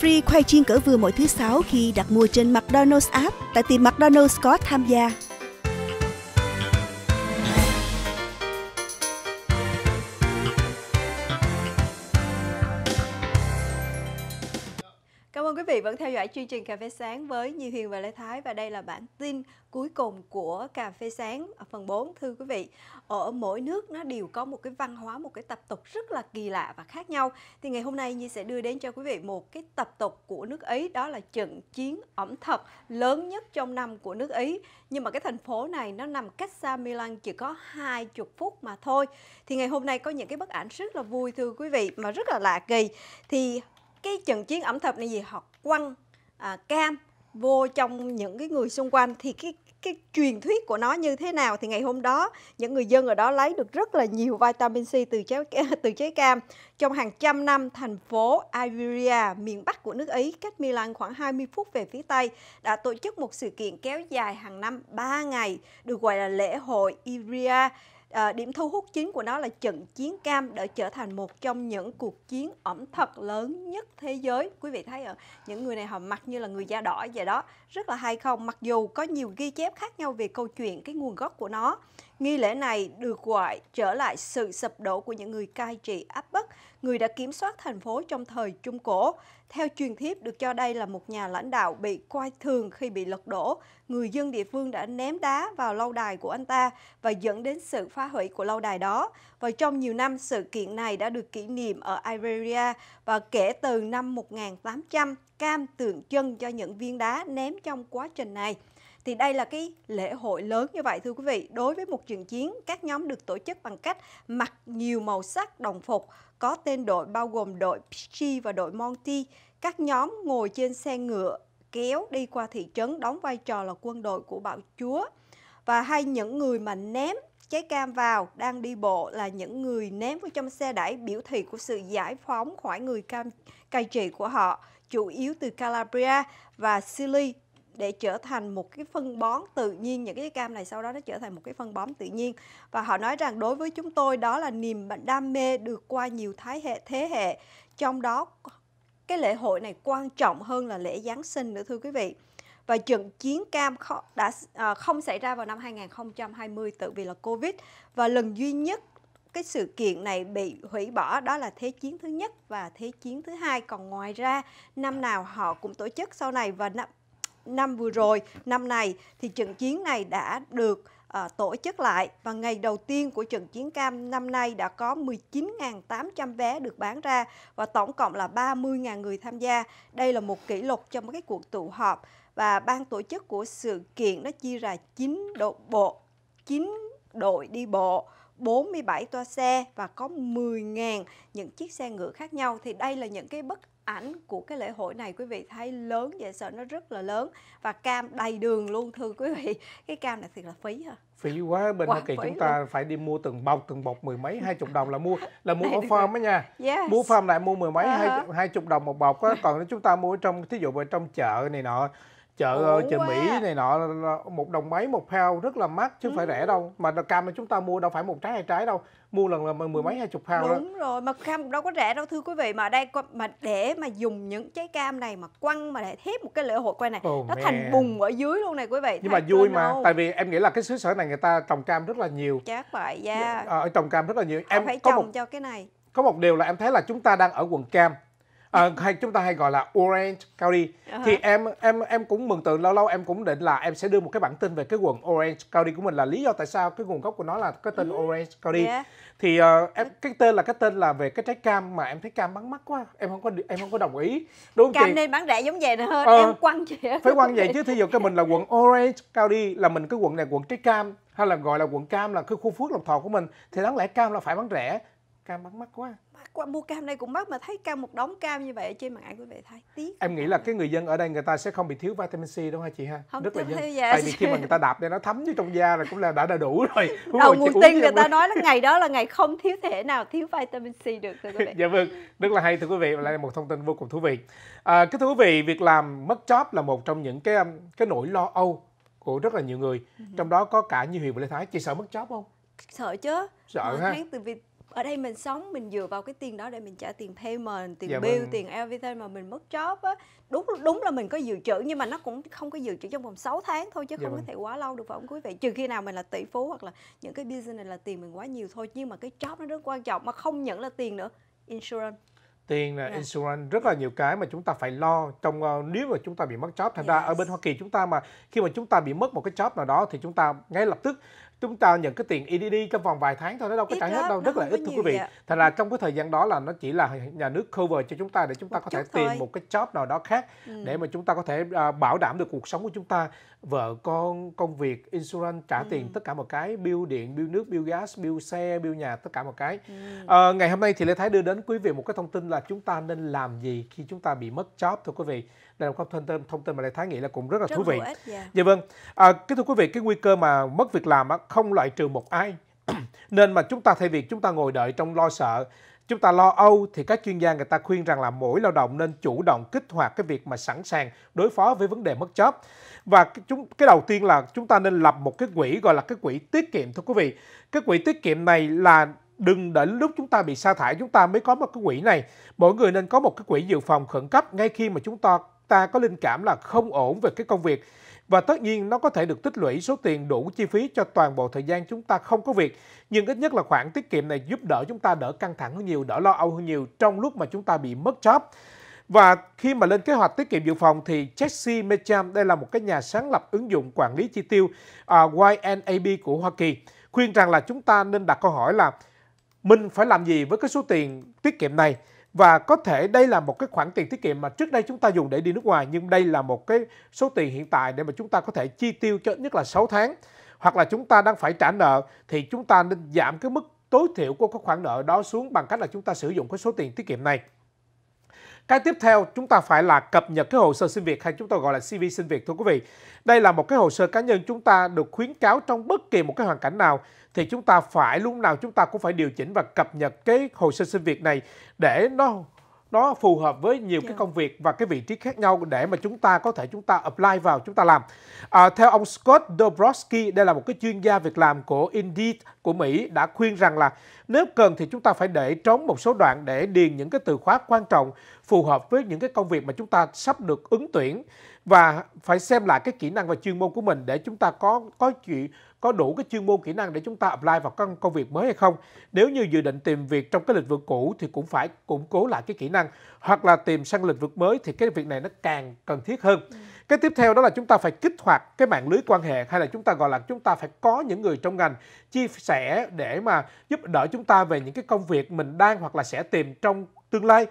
Free khoai chiên cỡ vừa mỗi thứ sáu khi đặt mua trên McDonald's app tại tiệm McDonald's có tham gia. quý vị vẫn theo dõi chương trình Cà phê sáng với Như Huyền và Lê Thái và đây là bản tin cuối cùng của Cà phê sáng ở phần 4 thưa quý vị. Ở mỗi nước nó đều có một cái văn hóa, một cái tập tục rất là kỳ lạ và khác nhau. Thì ngày hôm nay Như sẽ đưa đến cho quý vị một cái tập tục của nước Ý đó là trận chiến ẩm thật lớn nhất trong năm của nước Ý. Nhưng mà cái thành phố này nó nằm cách xa Milan chỉ có 20 phút mà thôi. Thì ngày hôm nay có những cái bức ảnh rất là vui thưa quý vị mà rất là lạ kỳ. Thì cái trận chiến ẩm thực này gì họ quăng à, cam vô trong những cái người xung quanh thì cái cái truyền thuyết của nó như thế nào thì ngày hôm đó những người dân ở đó lấy được rất là nhiều vitamin C từ trái từ trái cam. Trong hàng trăm năm, thành phố Iberia, miền Bắc của nước Ý, cách Milan khoảng 20 phút về phía Tây, đã tổ chức một sự kiện kéo dài hàng năm 3 ngày, được gọi là lễ hội Iberia À, điểm thu hút chính của nó là trận chiến cam đã trở thành một trong những cuộc chiến ẩm thật lớn nhất thế giới. Quý vị thấy ở những người này họ mặc như là người da đỏ vậy đó, rất là hay không? Mặc dù có nhiều ghi chép khác nhau về câu chuyện, cái nguồn gốc của nó. Nghi lễ này được gọi trở lại sự sập đổ của những người cai trị áp bức, người đã kiểm soát thành phố trong thời Trung Cổ. Theo truyền thuyết được cho đây là một nhà lãnh đạo bị coi thường khi bị lật đổ. Người dân địa phương đã ném đá vào lâu đài của anh ta và dẫn đến sự phá hủy của lâu đài đó. Và trong nhiều năm, sự kiện này đã được kỷ niệm ở Iberia và kể từ năm 1800, cam tượng trưng cho những viên đá ném trong quá trình này thì đây là cái lễ hội lớn như vậy thưa quý vị. Đối với một trận chiến, các nhóm được tổ chức bằng cách mặc nhiều màu sắc đồng phục, có tên đội bao gồm đội Pichi và đội Monty. Các nhóm ngồi trên xe ngựa kéo đi qua thị trấn đóng vai trò là quân đội của bạo chúa. Và hay những người mà ném trái cam vào đang đi bộ là những người ném vào trong xe đẩy biểu thị của sự giải phóng khỏi người cam cai trị của họ chủ yếu từ Calabria và Sicily để trở thành một cái phân bón tự nhiên những cái cam này sau đó nó trở thành một cái phân bón tự nhiên và họ nói rằng đối với chúng tôi đó là niềm đam mê được qua nhiều thế hệ thế hệ trong đó cái lễ hội này quan trọng hơn là lễ Giáng sinh nữa thưa quý vị và trận chiến cam đã à, không xảy ra vào năm 2020 tự vì là Covid và lần duy nhất cái sự kiện này bị hủy bỏ đó là thế chiến thứ nhất và thế chiến thứ hai còn ngoài ra năm nào họ cũng tổ chức sau này và năm, năm vừa rồi, năm này thì trận chiến này đã được à, tổ chức lại và ngày đầu tiên của trận chiến cam năm nay đã có 19.800 vé được bán ra và tổng cộng là 30.000 người tham gia. Đây là một kỷ lục trong cái cuộc tụ họp và ban tổ chức của sự kiện nó chia ra 9 đội bộ, 9 đội đi bộ 47 toa xe và có 10.000 những chiếc xe ngựa khác nhau thì đây là những cái bức ảnh của cái lễ hội này quý vị thấy lớn dễ sợ nó rất là lớn và cam đầy đường luôn thưa quý vị cái cam này thiệt là phí hả? phí quá bên hoa kỳ chúng ta luôn. phải đi mua từng bọc từng bọc mười mấy hai chục đồng là mua là mua ở farm á nha yes. mua farm lại mua mười mấy uh -huh. hai uh-huh. hai chục đồng một bọc á còn chúng ta mua ở trong thí dụ ở trong chợ này nọ chợ chợ Mỹ này nọ một đồng mấy một pound rất là mắc chứ không ừ. phải rẻ ừ. đâu mà cam chúng ta mua đâu phải một trái hai trái đâu mua lần là mười mấy ừ. hai chục pound đúng đó. rồi mà cam đâu có rẻ đâu thưa quý vị mà đây mà để mà dùng những trái cam này mà quăng mà để thép một cái lễ hội quay này oh, nó man. thành bùng ở dưới luôn này quý vị nhưng mà vui mà không? tại vì em nghĩ là cái xứ sở này người ta trồng cam rất là nhiều chắc vậy dạ yeah. Dạ. ờ, trồng cam rất là nhiều Họ em phải có trồng một... cho cái này có một điều là em thấy là chúng ta đang ở quận cam à, hay chúng ta hay gọi là Orange County uh-huh. thì em em em cũng mừng tượng lâu lâu em cũng định là em sẽ đưa một cái bản tin về cái quận Orange County của mình là lý do tại sao cái nguồn gốc của nó là cái tên uh-huh. Orange County yeah. Dạ. thì uh, em cái tên là cái tên là về cái trái cam mà em thấy cam bắn mắt quá em không có em không có đồng ý đúng không cam chị? nên bán rẻ giống vậy nữa hơn ờ, em quăng chị phải quăng vậy chứ Thì dụ cái mình là quận Orange County là mình cái quận này quận trái cam hay là gọi là quận cam là cái khu phước lộc thọ của mình thì đáng lẽ cam là phải bán rẻ cam bắn mắt quá qua mua cam đây cũng mắc mà thấy cam một đống cam như vậy ở trên mạng quý vị thấy tiếc em nghĩ là cái người dân ở đây người ta sẽ không bị thiếu vitamin C đúng không chị ha không rất là dân dạ. tại vì khi mà người ta đạp đây nó thấm vô trong da là cũng là đã đầy đủ rồi đúng đầu nguồn tin người ta nói là ngày đó là ngày không thiếu thể nào thiếu vitamin C được thưa quý vị dạ vâng rất là hay thưa quý vị là một thông tin vô cùng thú vị à, cái thú vị việc làm mất job là một trong những cái um, cái nỗi lo âu của rất là nhiều người ừ trong đó có cả như Huyền và Lê Thái chị sợ mất job không sợ chứ sợ ha từ vì ở đây mình sống mình dựa vào cái tiền đó để mình trả tiền payment tiền dạ, bill mình... Vâng. tiền everything mà mình mất job á đúng đúng là mình có dự trữ nhưng mà nó cũng không có dự trữ trong vòng 6 tháng thôi chứ dạ, không mình... có vâng. thể quá lâu được phải không quý vị trừ khi nào mình là tỷ phú hoặc là những cái business này là tiền mình quá nhiều thôi nhưng mà cái job nó rất quan trọng mà không nhận là tiền nữa insurance tiền là yeah. Dạ. insurance rất là nhiều cái mà chúng ta phải lo trong uh, nếu mà chúng ta bị mất job thành yes. ra dạ. ở bên Hoa Kỳ chúng ta mà khi mà chúng ta bị mất một cái job nào đó thì chúng ta ngay lập tức chúng ta nhận cái tiền EDD trong vòng vài tháng thôi nó đâu có trả hết đâu rất là ít thưa quý vị vậy. thành là trong cái thời gian đó là nó chỉ là nhà nước cover cho chúng ta để chúng ta một có thể thôi. tìm một cái job nào đó khác ừ. để mà chúng ta có thể uh, bảo đảm được cuộc sống của chúng ta vợ con công việc insurance trả ừ. tiền tất cả một cái bill điện bill nước bill gas bill xe bill nhà tất cả một cái ừ. à, ngày hôm nay thì lê thái đưa đến quý vị một cái thông tin là chúng ta nên làm gì khi chúng ta bị mất job thưa quý vị đây là một thông tin thông tin mà lê thái nghĩ là cũng rất là rất thú vị dạ. dạ vâng à, cái thưa quý vị cái nguy cơ mà mất việc làm á không loại trừ một ai. Nên mà chúng ta thay vì chúng ta ngồi đợi trong lo sợ, chúng ta lo âu thì các chuyên gia người ta khuyên rằng là mỗi lao động nên chủ động kích hoạt cái việc mà sẵn sàng đối phó với vấn đề mất job và cái, chúng cái đầu tiên là chúng ta nên lập một cái quỹ gọi là cái quỹ tiết kiệm thưa quý vị cái quỹ tiết kiệm này là đừng đến lúc chúng ta bị sa thải chúng ta mới có một cái quỹ này mỗi người nên có một cái quỹ dự phòng khẩn cấp ngay khi mà chúng ta ta có linh cảm là không ổn về cái công việc và tất nhiên nó có thể được tích lũy số tiền đủ chi phí cho toàn bộ thời gian chúng ta không có việc. Nhưng ít nhất là khoản tiết kiệm này giúp đỡ chúng ta đỡ căng thẳng hơn nhiều, đỡ lo âu hơn nhiều trong lúc mà chúng ta bị mất job. Và khi mà lên kế hoạch tiết kiệm dự phòng thì Jesse Mecham, đây là một cái nhà sáng lập ứng dụng quản lý chi tiêu uh, à, YNAB của Hoa Kỳ, khuyên rằng là chúng ta nên đặt câu hỏi là mình phải làm gì với cái số tiền tiết kiệm này và có thể đây là một cái khoản tiền tiết kiệm mà trước đây chúng ta dùng để đi nước ngoài nhưng đây là một cái số tiền hiện tại để mà chúng ta có thể chi tiêu cho ít nhất là 6 tháng hoặc là chúng ta đang phải trả nợ thì chúng ta nên giảm cái mức tối thiểu của cái khoản nợ đó xuống bằng cách là chúng ta sử dụng cái số tiền tiết kiệm này cái tiếp theo chúng ta phải là cập nhật cái hồ sơ xin việc hay chúng ta gọi là CV xin việc thưa quý vị. Đây là một cái hồ sơ cá nhân chúng ta được khuyến cáo trong bất kỳ một cái hoàn cảnh nào thì chúng ta phải lúc nào chúng ta cũng phải điều chỉnh và cập nhật cái hồ sơ xin việc này để nó nó phù hợp với nhiều yeah. cái dạ. công việc và cái vị trí khác nhau để mà chúng ta có thể chúng ta apply vào chúng ta làm. À, theo ông Scott Dobrowski, đây là một cái chuyên gia việc làm của Indeed của Mỹ đã khuyên rằng là nếu cần thì chúng ta phải để trống một số đoạn để điền những cái từ khóa quan trọng phù hợp với những cái công việc mà chúng ta sắp được ứng tuyển và phải xem lại cái kỹ năng và chuyên môn của mình để chúng ta có có chuyện có đủ cái chuyên môn kỹ năng để chúng ta apply vào các công việc mới hay không nếu như dự định tìm việc trong cái lĩnh vực cũ thì cũng phải củng cố lại cái kỹ năng hoặc là tìm sang lĩnh vực mới thì cái việc này nó càng cần thiết hơn ừ. cái tiếp theo đó là chúng ta phải kích hoạt cái mạng lưới quan hệ hay là chúng ta gọi là chúng ta phải có những người trong ngành chia sẻ để mà giúp đỡ chúng ta về những cái công việc mình đang hoặc là sẽ tìm trong tương lai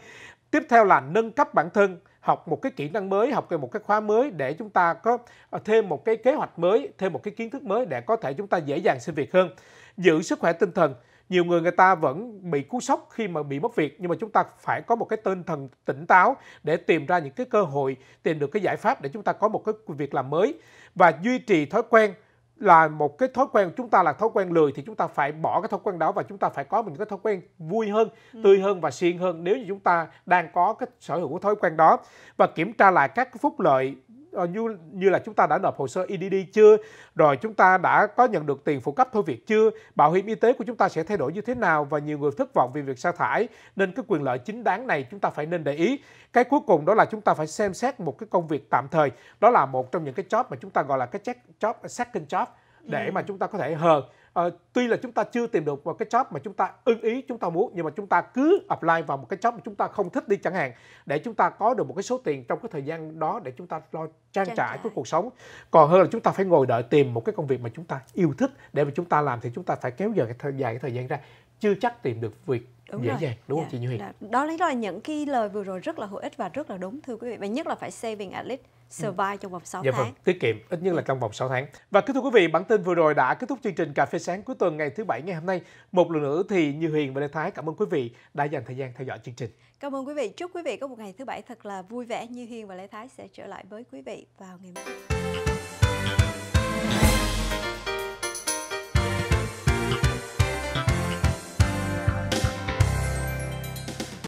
tiếp theo là nâng cấp bản thân học một cái kỹ năng mới học một cái khóa mới để chúng ta có ờ, thêm một cái kế hoạch mới thêm một cái kiến thức mới để có thể chúng ta dễ dàng xin việc hơn giữ sức khỏe tinh thần nhiều người người ta vẫn bị cú sốc khi mà bị mất việc nhưng mà chúng ta phải có một cái tinh thần tỉnh táo để tìm ra những cái cơ hội tìm được cái giải pháp để chúng ta có một cái việc làm mới và duy trì thói quen là một cái thói quen của chúng ta là thói quen lười thì chúng ta phải bỏ cái thói quen đó và chúng ta phải có mình cái thói quen vui hơn, ừ. tươi hơn và siêng hơn nếu như chúng ta đang có cái sở hữu của thói quen đó và kiểm tra lại các cái phúc lợi Ờ, như như là chúng ta đã nộp hồ sơ EDD chưa, rồi chúng ta đã có nhận được tiền phụ cấp thôi việc chưa, bảo hiểm y tế của chúng ta sẽ thay đổi như thế nào và nhiều người thất vọng vì việc sa thải nên cái quyền lợi chính đáng này chúng ta phải nên để ý. Cái cuối cùng đó là chúng ta phải xem xét một cái công việc tạm thời, đó là một trong những cái job mà chúng ta gọi là cái check job second job để ừ. mà chúng ta có thể hờ uh, tuy là chúng ta chưa tìm được một cái job mà chúng ta ưng ý chúng ta muốn nhưng mà chúng ta cứ apply vào một cái job mà chúng ta không thích đi chẳng hạn để chúng ta có được một cái số tiền trong cái thời gian đó để chúng ta lo trang, trải cái cuộc sống còn hơn là chúng ta phải ngồi đợi tìm một cái công việc mà chúng ta yêu thích để mà chúng ta làm thì chúng ta phải kéo dài cái thời gian ra chưa chắc tìm được việc đúng dễ rồi. dàng đúng dạ. không chị Như Huyền? Đó lý do là những cái lời vừa rồi rất là hữu ích và rất là đúng thưa quý vị và nhất là phải saving at least ừ. survive ừ. trong vòng 6 dạ vâng, tháng. Vâng, tiết kiệm ít nhất là dạ. trong vòng 6 tháng. Và kính thưa quý vị, bản tin vừa rồi đã kết thúc chương trình cà phê sáng cuối tuần ngày thứ bảy ngày hôm nay. Một lần nữa thì Như Huyền và Lê Thái cảm ơn quý vị đã dành thời gian theo dõi chương trình. Cảm ơn quý vị, chúc quý vị có một ngày thứ bảy thật là vui vẻ. Như Huyền và Lê Thái sẽ trở lại với quý vị vào ngày mai.